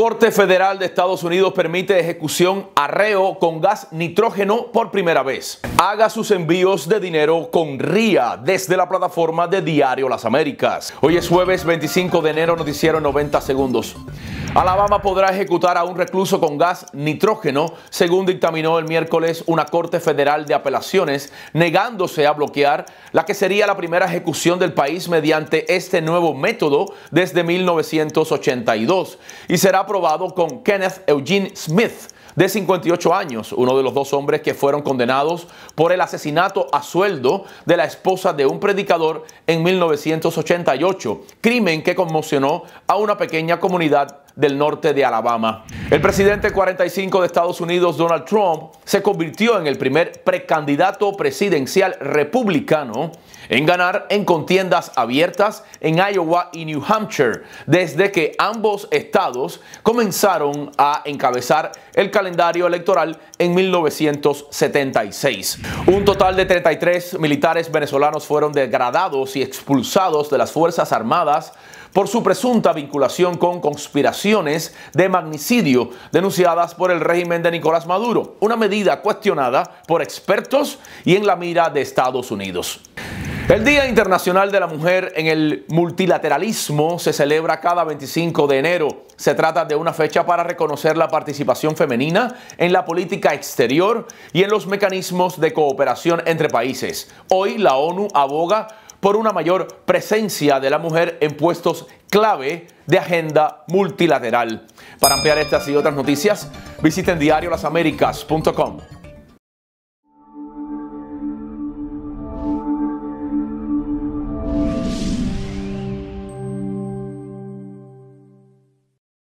Corte Federal de Estados Unidos permite ejecución arreo con gas nitrógeno por primera vez. Haga sus envíos de dinero con RIA desde la plataforma de Diario Las Américas. Hoy es jueves 25 de enero, noticiero 90 segundos. Alabama podrá ejecutar a un recluso con gas nitrógeno, según dictaminó el miércoles una Corte Federal de Apelaciones, negándose a bloquear la que sería la primera ejecución del país mediante este nuevo método desde 1982 y será aprobado con Kenneth Eugene Smith de 58 años, uno de los dos hombres que fueron condenados por el asesinato a sueldo de la esposa de un predicador en 1988, crimen que conmocionó a una pequeña comunidad del norte de Alabama. El presidente 45 de Estados Unidos, Donald Trump, se convirtió en el primer precandidato presidencial republicano en ganar en contiendas abiertas en Iowa y New Hampshire, desde que ambos estados comenzaron a encabezar el calendario electoral en 1976. Un total de 33 militares venezolanos fueron degradados y expulsados de las Fuerzas Armadas por su presunta vinculación con conspiraciones de magnicidio denunciadas por el régimen de Nicolás Maduro, una medida cuestionada por expertos y en la mira de Estados Unidos. El Día Internacional de la Mujer en el multilateralismo se celebra cada 25 de enero. Se trata de una fecha para reconocer la participación femenina en la política exterior y en los mecanismos de cooperación entre países. Hoy la ONU aboga por una mayor presencia de la mujer en puestos clave de agenda multilateral. Para ampliar estas y otras noticias, visiten diariolasaméricas.com.